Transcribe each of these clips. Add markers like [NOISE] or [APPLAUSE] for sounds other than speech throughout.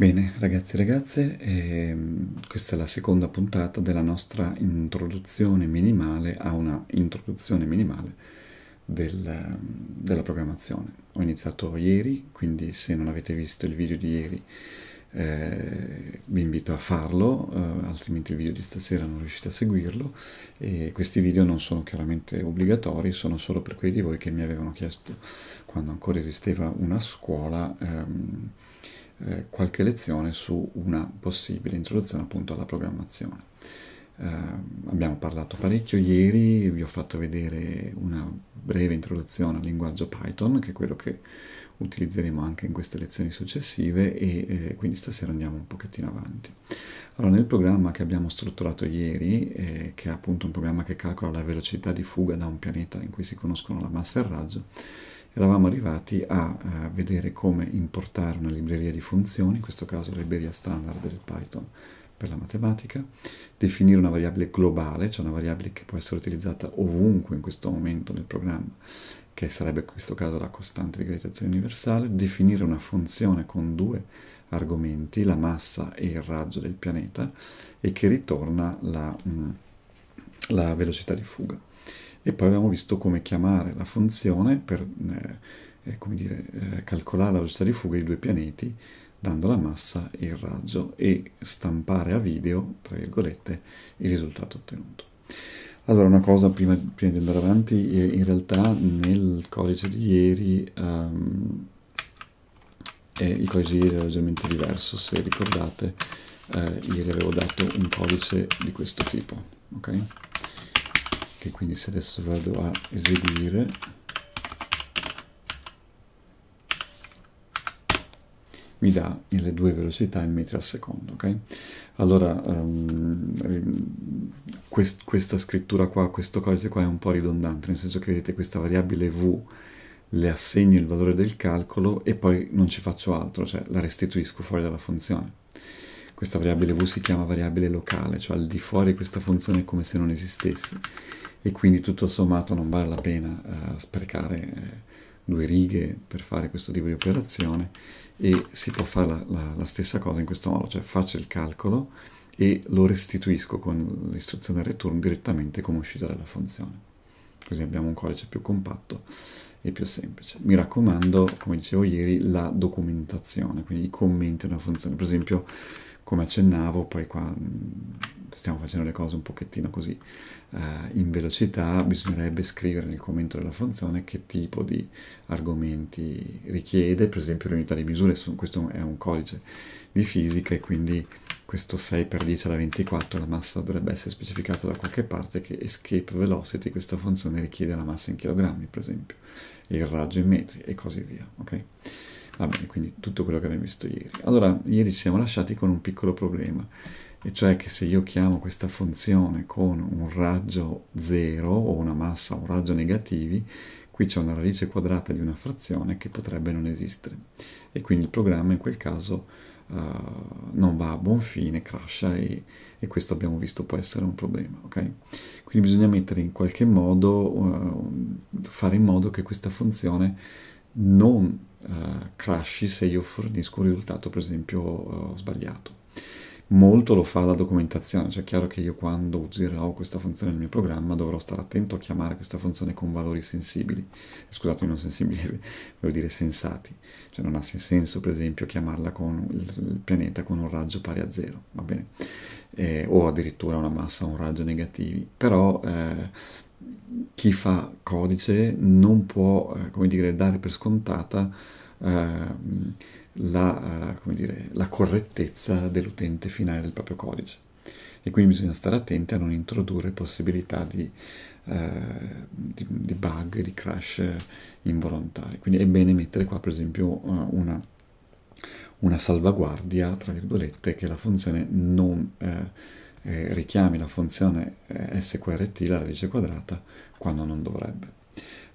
Bene ragazzi e ragazze, ehm, questa è la seconda puntata della nostra introduzione minimale a una introduzione minimale del, della programmazione. Ho iniziato ieri, quindi se non avete visto il video di ieri eh, vi invito a farlo, eh, altrimenti il video di stasera non riuscite a seguirlo. E questi video non sono chiaramente obbligatori, sono solo per quelli di voi che mi avevano chiesto quando ancora esisteva una scuola. Ehm, eh, qualche lezione su una possibile introduzione appunto alla programmazione. Eh, abbiamo parlato parecchio ieri, vi ho fatto vedere una breve introduzione al linguaggio Python, che è quello che utilizzeremo anche in queste lezioni successive e eh, quindi stasera andiamo un pochettino avanti. Allora, nel programma che abbiamo strutturato ieri, eh, che è appunto un programma che calcola la velocità di fuga da un pianeta in cui si conoscono la massa e il raggio, eravamo arrivati a eh, vedere come importare una libreria di funzioni, in questo caso la libreria standard del Python per la matematica, definire una variabile globale, cioè una variabile che può essere utilizzata ovunque in questo momento nel programma, che sarebbe in questo caso la costante di gravitazione universale, definire una funzione con due argomenti, la massa e il raggio del pianeta, e che ritorna la, mm, la velocità di fuga e poi abbiamo visto come chiamare la funzione per eh, eh, come dire, eh, calcolare la velocità di fuga dei due pianeti dando la massa e il raggio e stampare a video, tra virgolette, il risultato ottenuto. Allora, una cosa prima, prima di andare avanti, eh, in realtà nel codice di ieri, um, il codice di ieri era leggermente diverso, se ricordate, ieri avevo dato un codice di questo tipo, ok? ok quindi se adesso vado a eseguire mi dà le due velocità in metri al secondo ok allora um, quest questa scrittura qua questo codice qua è un po' ridondante nel senso che vedete questa variabile v le assegno il valore del calcolo e poi non ci faccio altro cioè la restituisco fuori dalla funzione questa variabile v si chiama variabile locale, cioè al di fuori questa funzione è come se non esistesse e quindi tutto sommato non vale la pena eh, sprecare eh, due righe per fare questo tipo di operazione e si può fare la, la, la stessa cosa in questo modo, cioè faccio il calcolo e lo restituisco con l'istruzione return direttamente come uscita dalla funzione. Così abbiamo un codice più compatto e più semplice. Mi raccomando, come dicevo ieri, la documentazione, quindi i commenti di una funzione. Per esempio, come accennavo, poi qua mm, stiamo facendo le cose un pochettino così eh, in velocità, bisognerebbe scrivere nel commento della funzione che tipo di argomenti richiede, per esempio le unità di misure, questo è un codice di fisica e quindi questo 6 per 10 alla 24 la massa dovrebbe essere specificata da qualche parte che escape velocity questa funzione richiede la massa in chilogrammi per esempio il raggio in metri e così via ok va bene, quindi tutto quello che abbiamo visto ieri. Allora, ieri ci siamo lasciati con un piccolo problema, e cioè che se io chiamo questa funzione con un raggio 0 o una massa un raggio negativi, qui c'è una radice quadrata di una frazione che potrebbe non esistere e quindi il programma in quel caso uh, non va a buon fine, crasha e, e, questo abbiamo visto può essere un problema. Okay? Quindi bisogna mettere in qualche modo, uh, fare in modo che questa funzione non uh, eh, crashi se io fornisco un risultato per esempio uh, sbagliato molto lo fa la documentazione cioè è chiaro che io quando userò questa funzione nel mio programma dovrò stare attento a chiamare questa funzione con valori sensibili scusate non sensibili [LAUGHS] voglio dire sensati cioè non ha senso per esempio chiamarla con il pianeta con un raggio pari a zero va bene eh, o addirittura una massa o un raggio negativi però eh, chi fa codice non può eh, come dire, dare per scontata ehm, la, eh, come dire, la correttezza dell'utente finale del proprio codice e quindi bisogna stare attenti a non introdurre possibilità di, eh, di, di bug, di crash involontari. Quindi è bene mettere qua per esempio eh, una, una salvaguardia, tra virgolette, che la funzione non... Eh, eh, richiami la funzione eh, sqrt, la radice quadrata, quando non dovrebbe.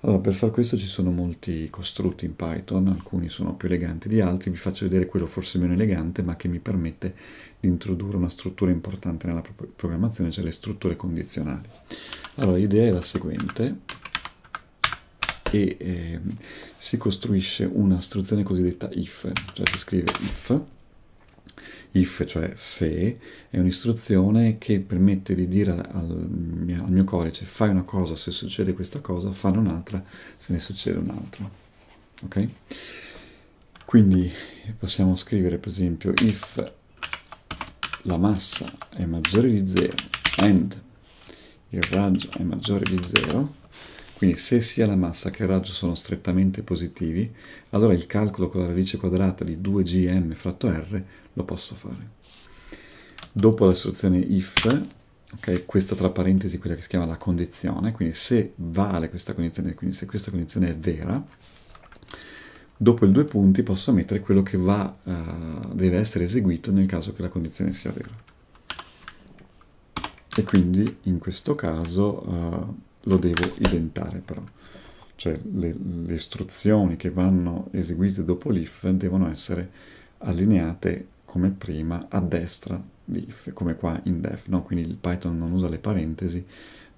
Allora, per far questo ci sono molti costrutti in Python, alcuni sono più eleganti di altri, vi faccio vedere quello forse meno elegante, ma che mi permette di introdurre una struttura importante nella programmazione, cioè le strutture condizionali. Allora, l'idea è la seguente, che eh, si costruisce una istruzione cosiddetta if, cioè si scrive if, if, cioè se, è un'istruzione che permette di dire al mio, al mio codice fai una cosa se succede questa cosa, fanno un'altra se ne succede un'altra. Ok? Quindi possiamo scrivere per esempio if la massa è maggiore di 0 and il raggio è maggiore di 0 quindi se sia la massa che il raggio sono strettamente positivi, allora il calcolo con la radice quadrata di 2gm fratto r lo posso fare. Dopo la soluzione if, okay, questa tra parentesi è quella che si chiama la condizione, quindi se vale questa condizione, quindi se questa condizione è vera, dopo i due punti posso mettere quello che va, uh, deve essere eseguito nel caso che la condizione sia vera. E quindi in questo caso... Uh, lo devo identare però cioè le, le istruzioni che vanno eseguite dopo l'if devono essere allineate come prima a destra di if come qua in def no? quindi il python non usa le parentesi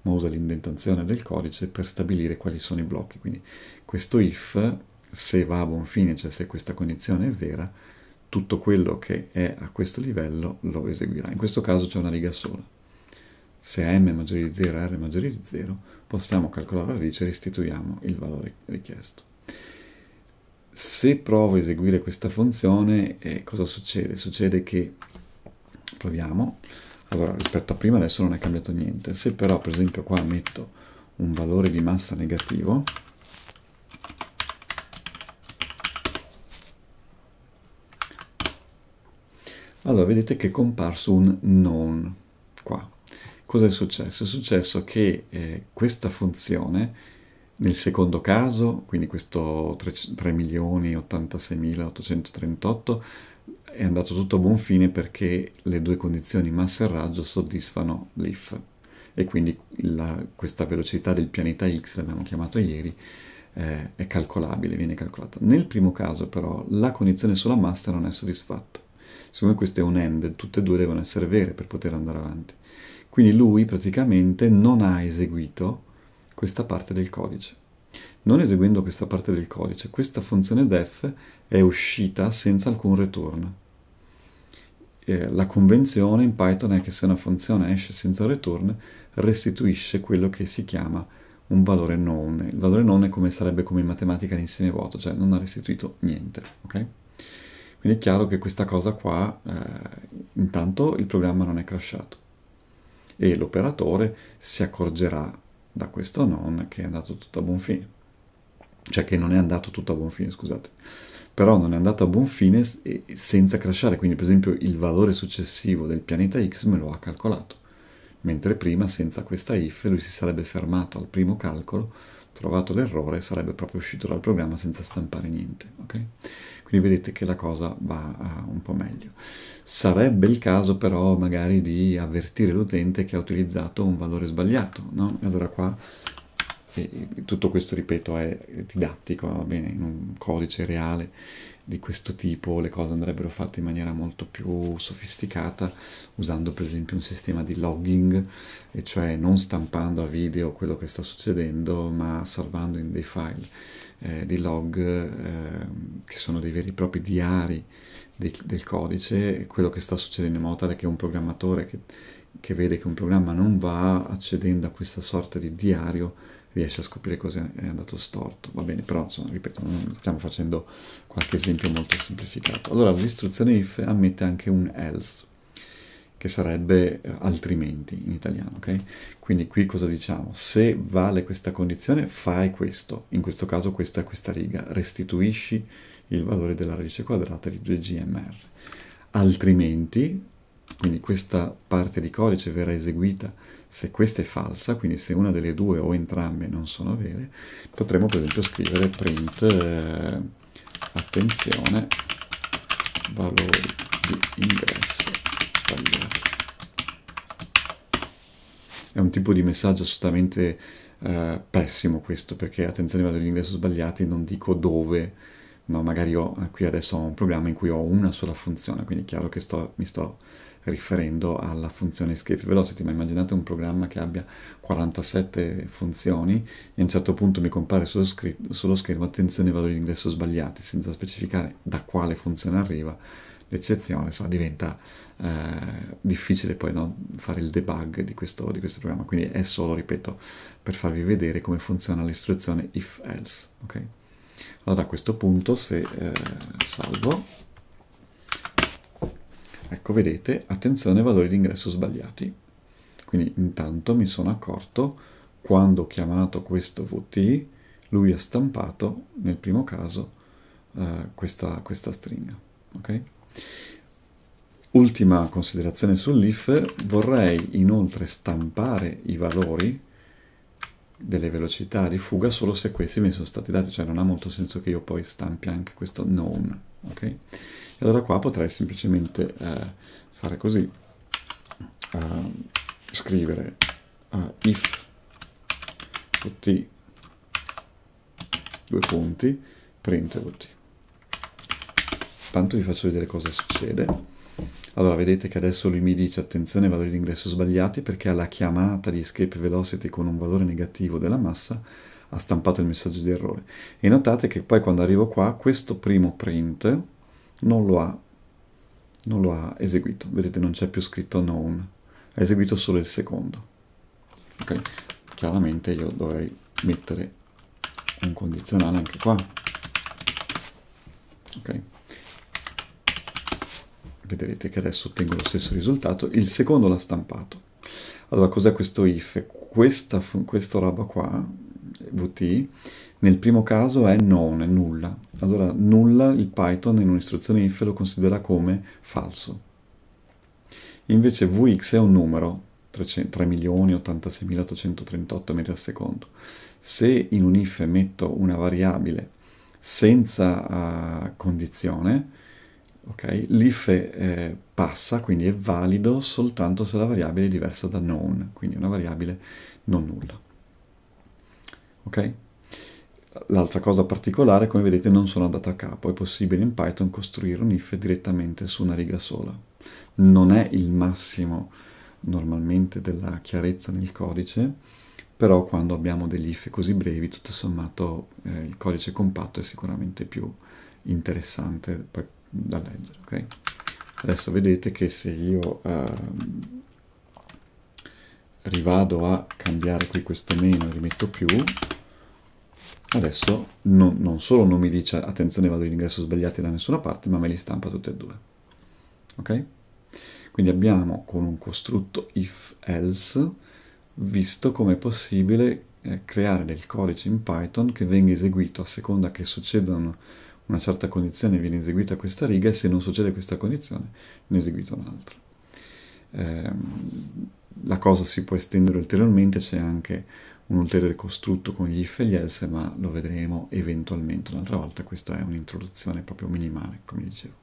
ma usa l'indentazione del codice per stabilire quali sono i blocchi quindi questo if se va a buon fine cioè se questa condizione è vera tutto quello che è a questo livello lo eseguirà in questo caso c'è una riga sola se m è maggiore di 0 r è maggiore di 0, possiamo calcolare la radice e restituiamo il valore richiesto. Se provo a eseguire questa funzione, eh, cosa succede? Succede che, proviamo, allora rispetto a prima adesso non è cambiato niente, se però per esempio qua metto un valore di massa negativo, allora vedete che è comparso un non, cosa è successo? È successo che eh, questa funzione, nel secondo caso, quindi questo 3.086.838, è andato tutto a buon fine perché le due condizioni massa e raggio soddisfano l'if e quindi la, questa velocità del pianeta X, l'abbiamo chiamato ieri, eh, è calcolabile, viene calcolata. Nel primo caso però la condizione sulla massa non è soddisfatta. Siccome questo è un end, tutte e due devono essere vere per poter andare avanti. Quindi lui praticamente non ha eseguito questa parte del codice. Non eseguendo questa parte del codice, questa funzione def è uscita senza alcun return. Eh, la convenzione in Python è che se una funzione esce senza return, restituisce quello che si chiama un valore known. Il valore known è come sarebbe come in matematica l'insieme vuoto, cioè non ha restituito niente. Okay? Quindi è chiaro che questa cosa qua, eh, intanto il programma non è crashato e l'operatore si accorgerà da questo non che è andato tutto a buon fine. Cioè che non è andato tutto a buon fine, scusate. Però non è andato a buon fine senza crashare, quindi per esempio il valore successivo del pianeta X me lo ha calcolato, mentre prima senza questa if lui si sarebbe fermato al primo calcolo trovato l'errore sarebbe proprio uscito dal programma senza stampare niente. Okay? Quindi vedete che la cosa va eh, un po' meglio. Sarebbe il caso però magari di avvertire l'utente che ha utilizzato un valore sbagliato. No? Allora qua eh, tutto questo, ripeto, è didattico, va bene, in un codice reale di questo tipo le cose andrebbero fatte in maniera molto più sofisticata usando per esempio un sistema di logging e cioè non stampando a video quello che sta succedendo ma salvando in dei file eh, dei log eh, che sono dei veri e propri diari de del codice quello che sta succedendo in modo tale che un programmatore che, che vede che un programma non va accedendo a questa sorta di diario riesce a scoprire cosa è andato storto. Va bene, però insomma, ripeto, stiamo facendo qualche esempio molto semplificato. Allora, l'istruzione if ammette anche un else, che sarebbe eh, altrimenti in italiano, ok? Quindi qui cosa diciamo? Se vale questa condizione, fai questo. In questo caso questa è questa riga. Restituisci il valore della radice quadrata di 2gmr. Altrimenti quindi questa parte di codice verrà eseguita se questa è falsa, quindi se una delle due o entrambe non sono vere, potremo per esempio scrivere print eh, attenzione valori di ingresso sbagliati. È un tipo di messaggio assolutamente eh, pessimo questo, perché attenzione valori di ingresso sbagliati non dico dove no, magari io qui adesso ho un programma in cui ho una sola funzione, quindi è chiaro che sto, mi sto riferendo alla funzione escape velocity, ma immaginate un programma che abbia 47 funzioni e a un certo punto mi compare sullo, scr sullo schermo attenzione valori di ingresso sbagliati, senza specificare da quale funzione arriva l'eccezione, insomma diventa eh, difficile poi no, fare il debug di questo, di questo, programma, quindi è solo, ripeto, per farvi vedere come funziona l'istruzione if else. Okay? Allora a questo punto se eh, salvo Ecco, vedete, attenzione valori di ingresso sbagliati. Quindi intanto mi sono accorto quando ho chiamato questo VT, lui ha stampato nel primo caso eh, questa, questa, stringa. Okay? Ultima considerazione sull'if, vorrei inoltre stampare i valori delle velocità di fuga solo se questi mi sono stati dati, cioè non ha molto senso che io poi stampi anche questo known ok? E allora qua potrei semplicemente eh, fare così, eh, scrivere eh, if t due punti, print ut. Tanto vi faccio vedere cosa succede. Allora, vedete che adesso lui mi dice, attenzione, valori di ingresso sbagliati, perché alla chiamata di escape velocity con un valore negativo della massa ha stampato il messaggio di errore. E notate che poi quando arrivo qua, questo primo print non lo ha, non lo ha eseguito. Vedete, non c'è più scritto known. Ha eseguito solo il secondo. Okay. Chiaramente io dovrei mettere un condizionale anche qua. Ok vedrete che adesso ottengo lo stesso risultato, il secondo l'ha stampato. Allora cos'è questo if? Questa, questa roba qua vt, nel primo caso è non, è nulla. Allora nulla il Python in un'istruzione if lo considera come falso. Invece vx è un numero, 3.086.838 metri al secondo. Se in un if metto una variabile senza uh, condizione, okay, l'if eh, passa, quindi è valido soltanto se la variabile è diversa da known quindi una variabile non nulla ok? L'altra cosa particolare, come vedete, non sono andato a capo. È possibile in Python costruire un if direttamente su una riga sola. Non è il massimo normalmente della chiarezza nel codice, però quando abbiamo degli if così brevi, tutto sommato eh, il codice compatto è sicuramente più interessante poi, da leggere. Okay? Adesso vedete che se io eh, rivado a cambiare qui questo meno e rimetto più, Adesso non, non solo non mi dice attenzione vado in ingresso sbagliati da nessuna parte, ma me li stampa tutti e due. Ok? Quindi abbiamo con un costrutto if else visto come è possibile eh, creare del codice in Python che venga eseguito a seconda che succeda una certa condizione viene eseguita questa riga e se non succede questa condizione ne eseguita un'altra. Eh, la cosa si può estendere ulteriormente, c'è anche un ulteriore costrutto con gli if e gli else, ma lo vedremo eventualmente un'altra volta, questa è un'introduzione proprio minimale, come dicevo.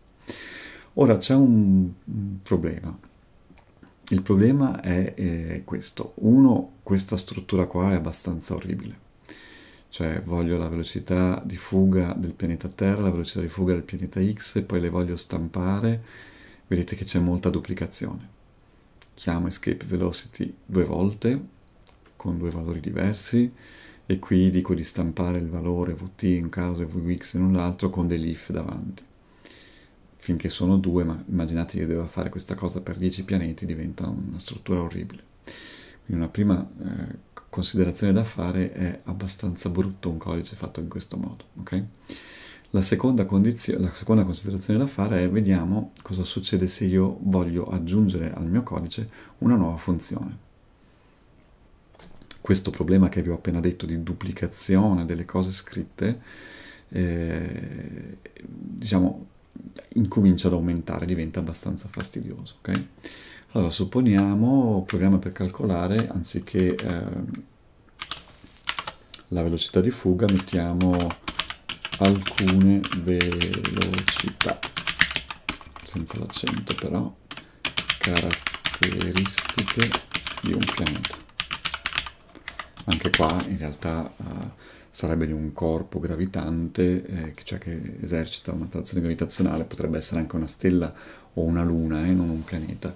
Ora c'è un problema, il problema è eh, questo, uno, questa struttura qua è abbastanza orribile, cioè voglio la velocità di fuga del pianeta Terra, la velocità di fuga del pianeta X e poi le voglio stampare, vedete che c'è molta duplicazione, chiamo escape velocity due volte, con due valori diversi e qui dico di stampare il valore vt in un caso e vx in un altro con degli if davanti. Finché sono due, ma immaginate che devo fare questa cosa per 10 pianeti, diventa una struttura orribile. Quindi una prima eh, considerazione da fare è abbastanza brutto un codice fatto in questo modo. Okay? La, seconda la seconda considerazione da fare è vediamo cosa succede se io voglio aggiungere al mio codice una nuova funzione questo problema che vi ho appena detto di duplicazione delle cose scritte, eh, diciamo, incomincia ad aumentare, diventa abbastanza fastidioso. Okay? Allora, supponiamo programma per calcolare, anziché eh, la velocità di fuga, mettiamo alcune velocità, senza l'accento però, caratteristiche di un pianeta anche qua in realtà uh, sarebbe di un corpo gravitante, eh, cioè che esercita un'attrazione gravitazionale, potrebbe essere anche una stella o una luna e eh, non un pianeta,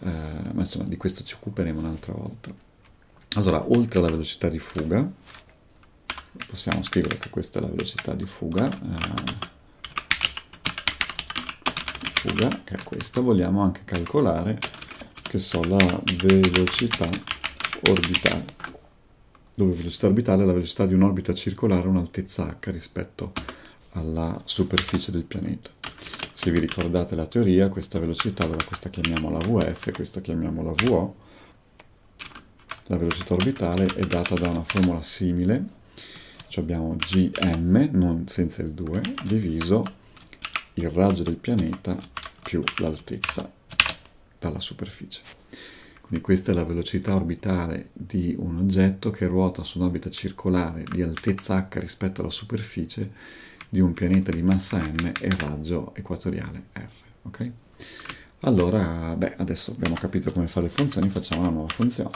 uh, ma insomma di questo ci occuperemo un'altra volta. Allora, oltre alla velocità di fuga, possiamo scrivere che questa è la velocità di fuga, eh, fuga che è questa, vogliamo anche calcolare che so la velocità orbitale dove velocità orbitale è la velocità di un'orbita circolare a un'altezza h rispetto alla superficie del pianeta. Se vi ricordate la teoria, questa velocità, allora questa chiamiamo la VF, questa chiamiamo la VO, la velocità orbitale è data da una formula simile, cioè abbiamo gm, non senza il 2, diviso il raggio del pianeta più l'altezza dalla superficie. Quindi questa è la velocità orbitale di un oggetto che ruota su un'orbita circolare di altezza h rispetto alla superficie di un pianeta di massa m e raggio equatoriale r. Okay? Allora, beh, adesso abbiamo capito come fare le funzioni, facciamo una nuova funzione.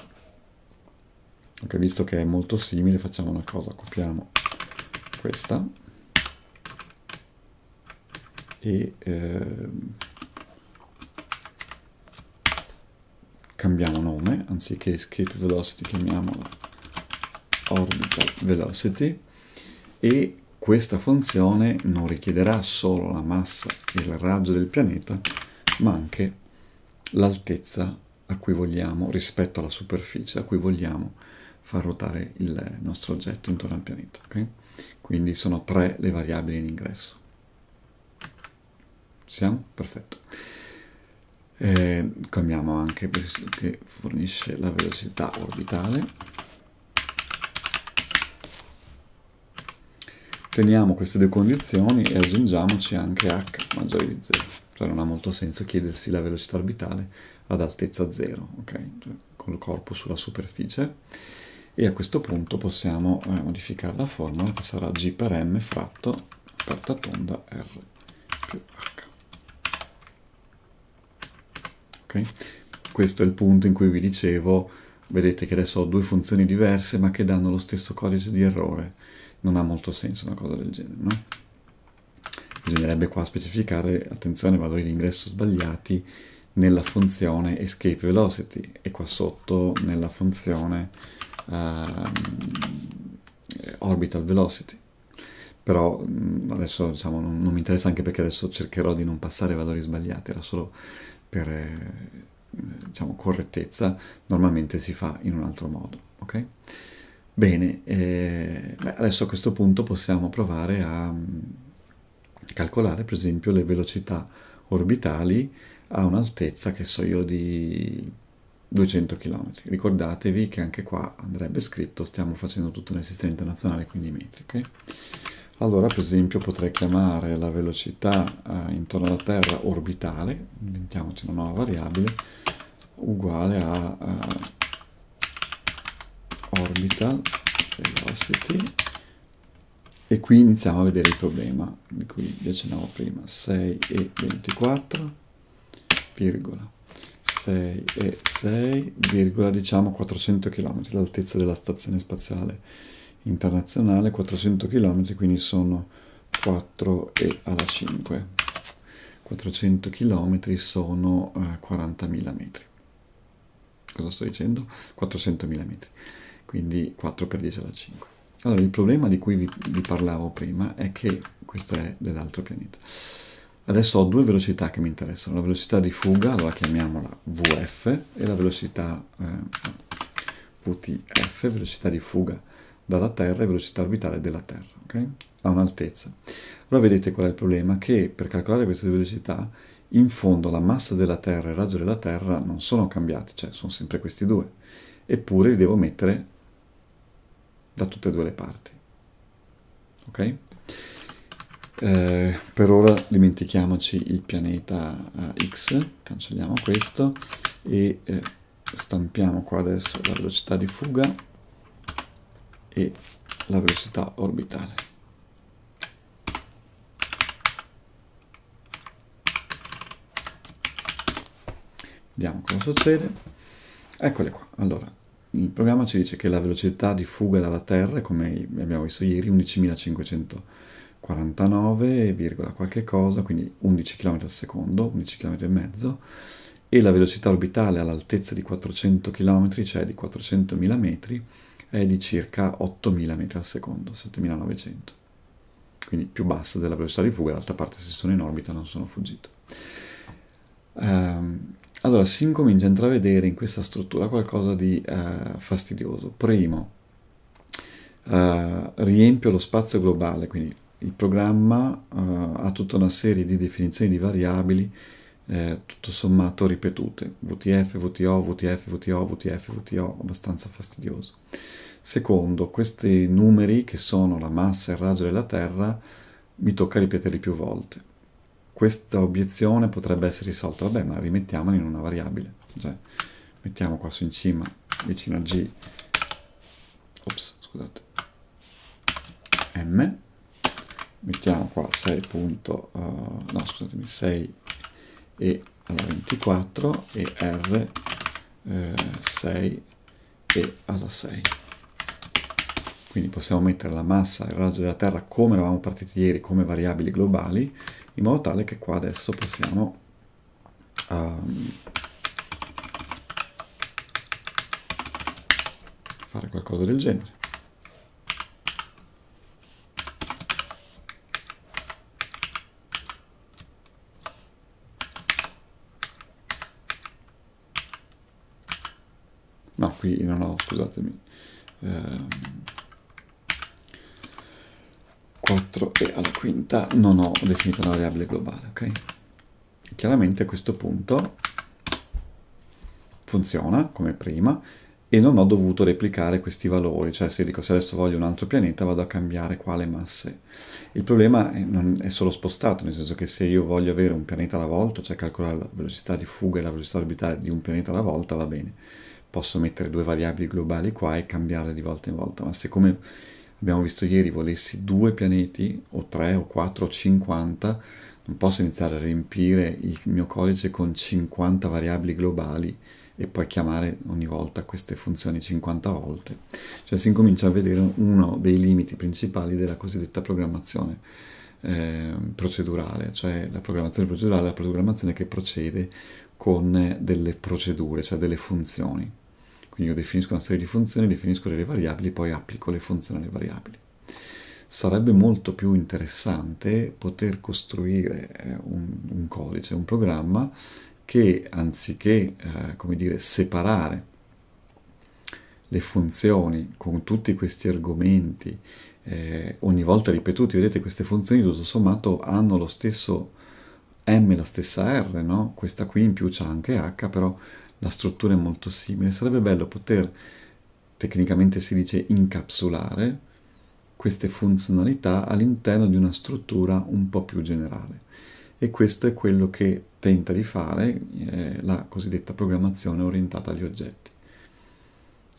Okay, visto che è molto simile, facciamo una cosa, copiamo questa e... Eh, cambiamo nome, anziché escape velocity chiamiamola orbital velocity e questa funzione non richiederà solo la massa e il raggio del pianeta, ma anche l'altezza a cui vogliamo, rispetto alla superficie a cui vogliamo far ruotare il nostro oggetto intorno al pianeta. Okay? Quindi sono tre le variabili in ingresso. Siamo? Perfetto eh, cambiamo anche perché fornisce la velocità orbitale teniamo queste due condizioni e aggiungiamoci anche h maggiore di 0 cioè non ha molto senso chiedersi la velocità orbitale ad altezza 0 okay? cioè, con il corpo sulla superficie e a questo punto possiamo eh, modificare la formula che sarà g per m fratto aperta tonda r più h Okay? Questo è il punto in cui vi dicevo, vedete che adesso ho due funzioni diverse ma che danno lo stesso codice di errore. Non ha molto senso una cosa del genere, no? Bisognerebbe qua specificare, attenzione, valori di ingresso sbagliati nella funzione escape velocity e qua sotto nella funzione uh, orbital velocity però adesso diciamo, non, non, mi interessa anche perché adesso cercherò di non passare valori sbagliati, era solo per eh, diciamo, correttezza, normalmente si fa in un altro modo. Okay? Bene, eh, beh, adesso a questo punto possiamo provare a mm, calcolare per esempio le velocità orbitali a un'altezza che so io di 200 km. Ricordatevi che anche qua andrebbe scritto stiamo facendo tutto nel sistema internazionale, quindi metriche. Okay? allora per esempio potrei chiamare la velocità eh, intorno alla Terra orbitale, inventiamoci una nuova variabile, uguale a eh, orbital velocity e qui iniziamo a vedere il problema di cui accennavo prima, 6 e 24, virgola. 6 e 6, virgola, diciamo 400 km, l'altezza della stazione spaziale internazionale 400 km quindi sono 4 e alla 5 400 km sono eh, 40.000 metri cosa sto dicendo? 400.000 metri quindi 4 per 10 alla 5 allora il problema di cui vi, vi parlavo prima è che questo è dell'altro pianeta adesso ho due velocità che mi interessano la velocità di fuga allora chiamiamola VF e la velocità eh, VTF velocità di fuga dalla Terra e velocità orbitale della Terra, ok? A un'altezza. Allora vedete qual è il problema? Che per calcolare queste velocità, in fondo la massa della Terra e il raggio della Terra non sono cambiati, cioè sono sempre questi due, eppure li devo mettere da tutte e due le parti, ok? Eh, per ora dimentichiamoci il pianeta eh, X, cancelliamo questo e eh, stampiamo qua adesso la velocità di fuga e la velocità orbitale. Vediamo cosa succede. Eccole qua. Allora, il programma ci dice che la velocità di fuga dalla Terra, come abbiamo visto ieri, 11.549, qualche cosa, quindi 11 km al secondo, 11 km e mezzo, e la velocità orbitale all'altezza di 400 km, cioè di 400.000 metri, è di circa 8000 metri al secondo, 7900. Quindi più bassa della velocità di fuga, d'altra parte se sono in orbita non sono fuggito. Um, allora si incomincia a intravedere in questa struttura qualcosa di uh, fastidioso. Primo, uh, riempio lo spazio globale, quindi il programma uh, ha tutta una serie di definizioni di variabili eh, tutto sommato ripetute, VTF, VTO, VTF, VTO, VTF, VTO, abbastanza fastidioso. Secondo, questi numeri che sono la massa e il raggio della Terra, mi tocca ripeterli più volte. Questa obiezione potrebbe essere risolta, vabbè, ma rimettiamoli in una variabile. Cioè, mettiamo qua su in cima, vicino a G, ops, scusate, M, mettiamo qua 6 punto, uh, no scusatemi, 6 e alla 24 e R eh, 6 e alla 6. Quindi possiamo mettere la massa e il raggio della Terra come eravamo partiti ieri come variabili globali, in modo tale che qua adesso possiamo um, fare qualcosa del genere. no qui non ho scusatemi eh, 4 e alla quinta non ho definito una variabile globale, ok? Chiaramente a questo punto funziona come prima e non ho dovuto replicare questi valori, cioè se dico se adesso voglio un altro pianeta vado a cambiare quale masse. Il problema è, non, è solo spostato, nel senso che se io voglio avere un pianeta alla volta, cioè calcolare la velocità di fuga e la velocità orbitale di un pianeta alla volta, va bene. Posso mettere due variabili globali qua e cambiare di volta in volta, ma siccome abbiamo visto ieri, volessi due pianeti o tre o quattro o cinquanta, non posso iniziare a riempire il mio codice con 50 variabili globali e poi chiamare ogni volta queste funzioni 50 volte. Cioè si incomincia a vedere uno dei limiti principali della cosiddetta programmazione eh, procedurale, cioè la programmazione procedurale è la programmazione che procede con delle procedure, cioè delle funzioni. Quindi io definisco una serie di funzioni, definisco delle variabili, poi applico le funzioni alle variabili. Sarebbe molto più interessante poter costruire eh, un, un codice, un programma che anziché eh, come dire, separare le funzioni con tutti questi argomenti eh, ogni volta ripetuti, vedete queste funzioni tutto sommato hanno lo stesso m, la stessa r, no? questa qui in più c'ha anche h, però la struttura è molto simile, sarebbe bello poter, tecnicamente si dice incapsulare, queste funzionalità all'interno di una struttura un po' più generale. E questo è quello che tenta di fare eh, la cosiddetta programmazione orientata agli oggetti.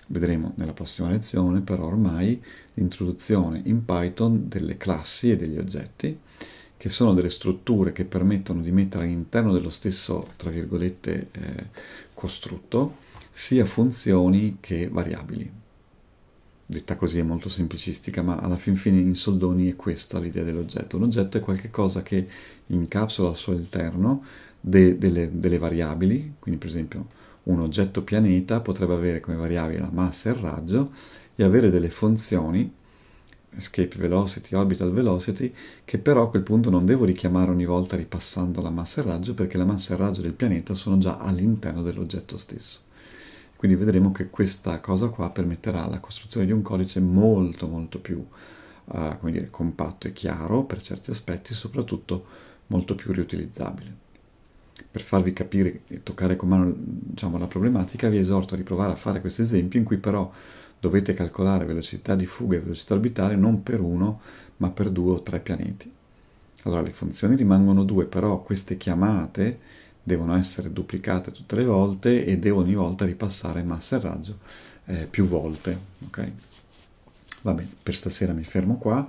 Vedremo nella prossima lezione però ormai l'introduzione in Python delle classi e degli oggetti che sono delle strutture che permettono di mettere all'interno dello stesso, tra virgolette, eh, costrutto, sia funzioni che variabili. Detta così è molto semplicistica, ma alla fin fine in soldoni è questa l'idea dell'oggetto. Un oggetto è qualcosa che incapsula al suo interno de delle, delle variabili, quindi per esempio un oggetto pianeta potrebbe avere come variabile la massa e il raggio e avere delle funzioni escape velocity, orbital velocity, che però a quel punto non devo richiamare ogni volta ripassando la massa e raggio, perché la massa e raggio del pianeta sono già all'interno dell'oggetto stesso. Quindi vedremo che questa cosa qua permetterà la costruzione di un codice molto molto più uh, come dire, compatto e chiaro per certi aspetti, soprattutto molto più riutilizzabile. Per farvi capire e toccare con mano diciamo, la problematica, vi esorto a riprovare a fare questo esempio in cui però dovete calcolare velocità di fuga e velocità orbitale non per uno, ma per due o tre pianeti. Allora le funzioni rimangono due, però queste chiamate devono essere duplicate tutte le volte e devo ogni volta ripassare massa e raggio eh, più volte. Okay? Va bene, per stasera mi fermo qua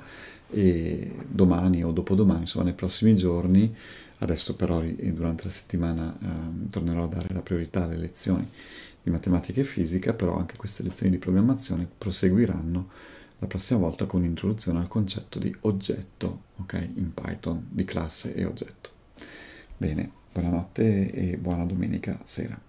e domani o dopodomani, insomma nei prossimi giorni, adesso però eh, durante la settimana eh, tornerò a dare la priorità alle lezioni di matematica e fisica, però anche queste lezioni di programmazione proseguiranno la prossima volta con l'introduzione al concetto di oggetto, ok? In Python, di classe e oggetto. Bene, buonanotte e buona domenica sera.